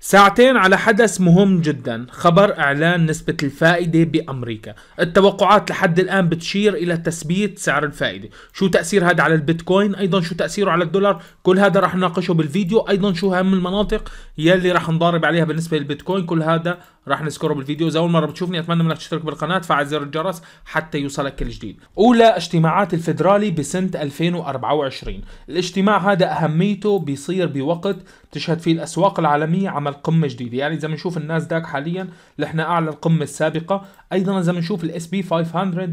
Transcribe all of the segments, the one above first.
ساعتين على حدث مهم جدا خبر اعلان نسبة الفائدة بامريكا التوقعات لحد الان بتشير الى تثبيت سعر الفائدة شو تأثير هذا على البيتكوين ايضا شو تأثيره على الدولار كل هذا رح نناقشه بالفيديو ايضا شو اهم المناطق يلي رح نضارب عليها بالنسبة للبيتكوين كل هذا رح نذكره بالفيديو اذا اول مرة بتشوفني اتمنى منك تشترك بالقناة فعل زر الجرس حتى يوصلك كل جديد اولى اجتماعات الفدرالي بسنة 2024 الاجتماع هذا اهميته بيصير بوقت تشهد فيه الاسواق العالمية عمل نعمل قمه جديده يعني اذا بنشوف الناس داك حاليا نحن اعلى القمه السابقه ايضا اذا بنشوف الاس بي 500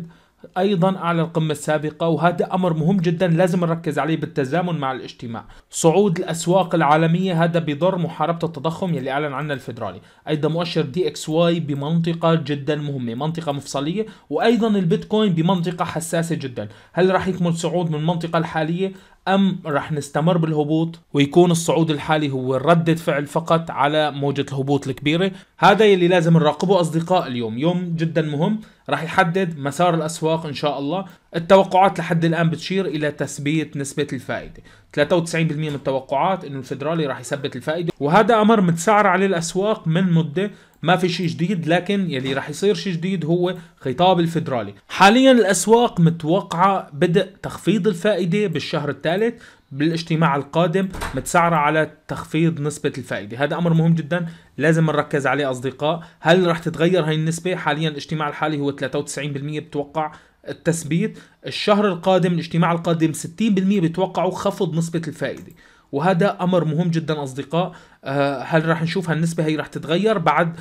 ايضا اعلى القمه السابقه وهذا امر مهم جدا لازم نركز عليه بالتزامن مع الاجتماع صعود الاسواق العالميه هذا بضر محاربه التضخم يلي اعلن عنه الفدرالي ايضا مؤشر دي اكس واي بمنطقه جدا مهمه منطقه مفصليه وايضا البيتكوين بمنطقه حساسه جدا هل راح يكمل صعود من المنطقه الحاليه أم رح نستمر بالهبوط ويكون الصعود الحالي هو ردة فعل فقط على موجة الهبوط الكبيرة هذا يلي لازم نراقبه أصدقاء اليوم يوم جدا مهم رح يحدد مسار الأسواق إن شاء الله التوقعات لحد الآن بتشير إلى تثبيت نسبة الفائدة 93% من التوقعات إنه الفدرالي رح يثبت الفائدة وهذا أمر متسعر عليه الأسواق من مدة ما في شيء جديد لكن يلي رح يصير شيء جديد هو خطاب الفدرالي حاليا الأسواق متوقعة بدء تخفيض الفائدة بالشهر الثالث بالاجتماع القادم متسعرة على تخفيض نسبة الفائدة هذا أمر مهم جدا لازم نركز عليه أصدقاء هل رح تتغير هاي النسبة حاليا الاجتماع الحالي هو 93% بتوقع التثبيت الشهر القادم الاجتماع القادم 60% بتوقعوا خفض نسبة الفائدة وهذا امر مهم جدا اصدقاء آه، هل رح نشوف هالنسبه هي رح تتغير بعد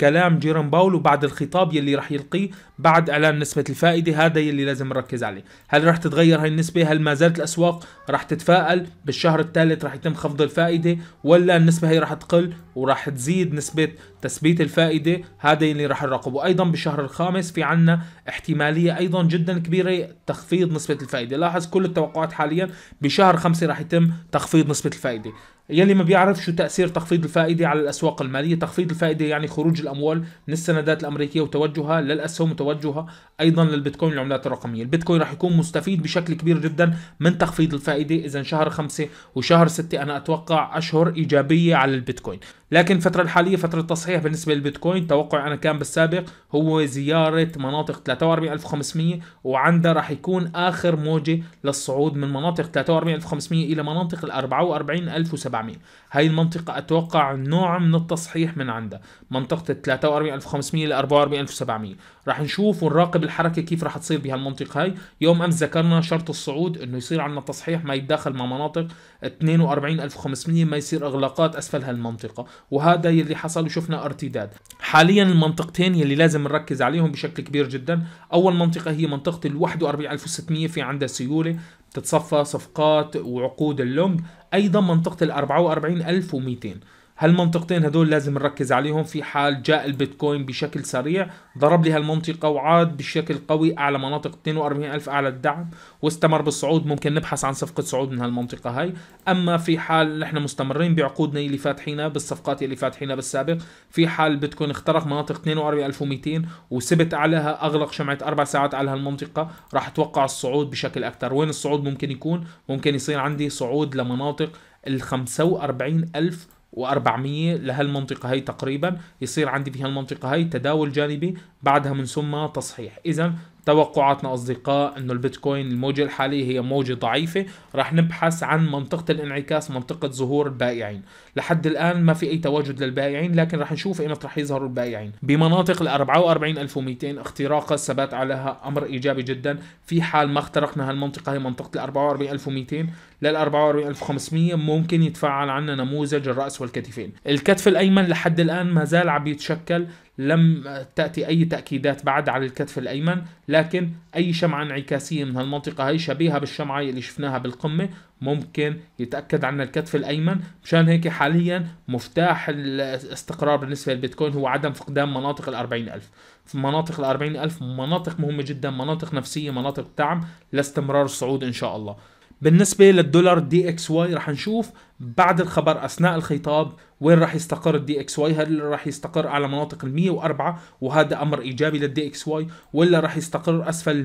كلام جيرم باولو بعد الخطاب يلي رح يلقيه بعد اعلان نسبه الفائده هذا يلي لازم نركز عليه هل رح تتغير هاي النسبه هل ما زالت الاسواق رح تتفائل بالشهر الثالث رح يتم خفض الفائده ولا النسبه هي رح تقل ورح تزيد نسبه تثبيت الفائدة هذا اللي رح نراقبه أيضا بالشهر الخامس في عنا احتمالية أيضا جدا كبيرة تخفيض نسبة الفائدة لاحظ كل التوقعات حاليا بشهر خمسة رح يتم تخفيض نسبة الفائدة يلي ما بيعرف شو تأثير تخفيض الفائدة على الأسواق المالية تخفيض الفائدة يعني خروج الأموال من السندات الأمريكية وتوجهها للأسهم وتوجهها أيضا للبيتكوين والعملات الرقمية البيتكوين رح يكون مستفيد بشكل كبير جدا من تخفيض الفائدة إذا شهر خمسة وشهر ستة أنا أتوقع أشهر إيجابية على البيتكوين لكن الفترة الحالية فترة تصحيح بالنسبة للبيتكوين توقع أنا كان بالسابق هو زيارة مناطق 43500 وعندها راح يكون آخر موجة للصعود من مناطق 43500 إلى مناطق ال 44700 هاي المنطقة أتوقع نوع من التصحيح من عندها منطقة ال 43500 ل 44700 راح نشوف ونراقب الحركة كيف راح تصير بهالمنطقة هاي يوم أمس ذكرنا شرط الصعود إنه يصير عندنا تصحيح ما يتداخل مع مناطق 42500 ما يصير إغلاقات أسفل هالمنطقة وهذا يلي حصل وشفنا ارتداد حاليا المنطقتين يلي لازم نركز عليهم بشكل كبير جدا اول منطقه هي منطقه ال 41600 في عندها سيوله تتصفى صفقات وعقود اللونج ايضا منطقه ال 44200 هالمنطقتين هدول لازم نركز عليهم في حال جاء البيتكوين بشكل سريع ضرب لي هالمنطقة وعاد بشكل قوي أعلى مناطق 42 ألف أعلى الدعم واستمر بالصعود ممكن نبحث عن صفقة صعود من هالمنطقة هاي أما في حال نحن مستمرين بعقودنا اللي فاتحينها بالصفقات اللي فاتحينها بالسابق في حال البيتكوين اخترق مناطق 42200 وسبت عليها أغلق شمعة أربع ساعات على هالمنطقة راح أتوقع الصعود بشكل أكثر وين الصعود ممكن يكون ممكن يصير عندي صعود لمناطق ال 45000 و400 لهالمنطقه هي تقريبا يصير عندي بهالمنطقه هي تداول جانبي بعدها من ثم تصحيح اذا توقعاتنا اصدقاء انه البيتكوين الموجه الحاليه هي موجه ضعيفه راح نبحث عن منطقه الانعكاس منطقه ظهور البائعين لحد الان ما في اي تواجد للبائعين لكن راح نشوف ايمتى راح يظهروا البائعين بمناطق ال 44200 اختراقها الثبات عليها امر ايجابي جدا في حال ما اخترقنا هالمنطقه هي منطقه ال 44200 لل 44500 ممكن يتفعل عنا نموذج الرأس والكتفين الكتف الأيمن لحد الآن ما زال عم يتشكل لم تأتي أي تأكيدات بعد على الكتف الأيمن لكن أي شمعة انعكاسية من هالمنطقة هي شبيهة بالشمعة اللي شفناها بالقمة ممكن يتأكد عنا الكتف الأيمن مشان هيك حاليا مفتاح الاستقرار بالنسبة للبيتكوين هو عدم فقدان مناطق الأربعين ألف في مناطق الأربعين ألف مناطق مهمة جدا مناطق نفسية مناطق دعم لاستمرار الصعود إن شاء الله بالنسبه للدولار دي اكس واي رح نشوف بعد الخبر اثناء الخطاب وين راح يستقر الدي اكس واي هل راح يستقر على مناطق ال 104 وهذا امر ايجابي للدي اكس واي ولا راح يستقر اسفل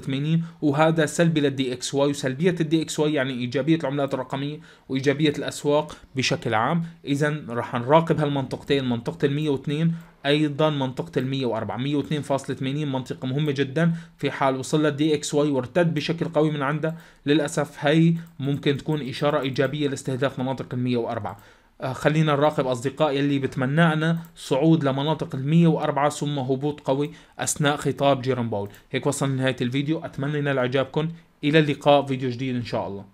ال 102.80 وهذا سلبي للدي اكس واي وسلبيه الدي اكس واي يعني ايجابيه العملات الرقميه وايجابيه الاسواق بشكل عام اذا راح نراقب هالمنطقتين منطقه ال 102 ايضا منطقه ال 104 102.80 منطقه مهمه جدا في حال وصل للدي اكس واي وارتد بشكل قوي من عندها للاسف هي ممكن تكون اشاره ايجابيه استهداف مناطق ال 104 آه، خلينا نراقب أصدقائي اللي بتمنعنا صعود لمناطق ال 104 ثم هبوط قوي أثناء خطاب جيران باول هيك وصلنا لنهاية الفيديو أتمنى ينال إعجابكم إلى اللقاء فيديو جديد إن شاء الله